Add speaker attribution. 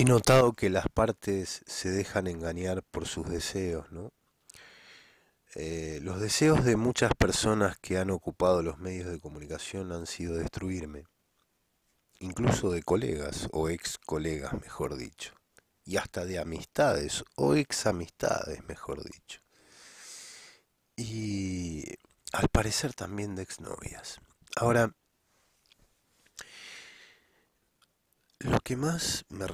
Speaker 1: He notado que las partes se dejan engañar por sus deseos, ¿no? Eh, los deseos de muchas personas que han ocupado los medios de comunicación han sido destruirme, incluso de colegas o ex colegas, mejor dicho, y hasta de amistades o ex amistades, mejor dicho, y al parecer también de ex-novias. Ahora, lo que más me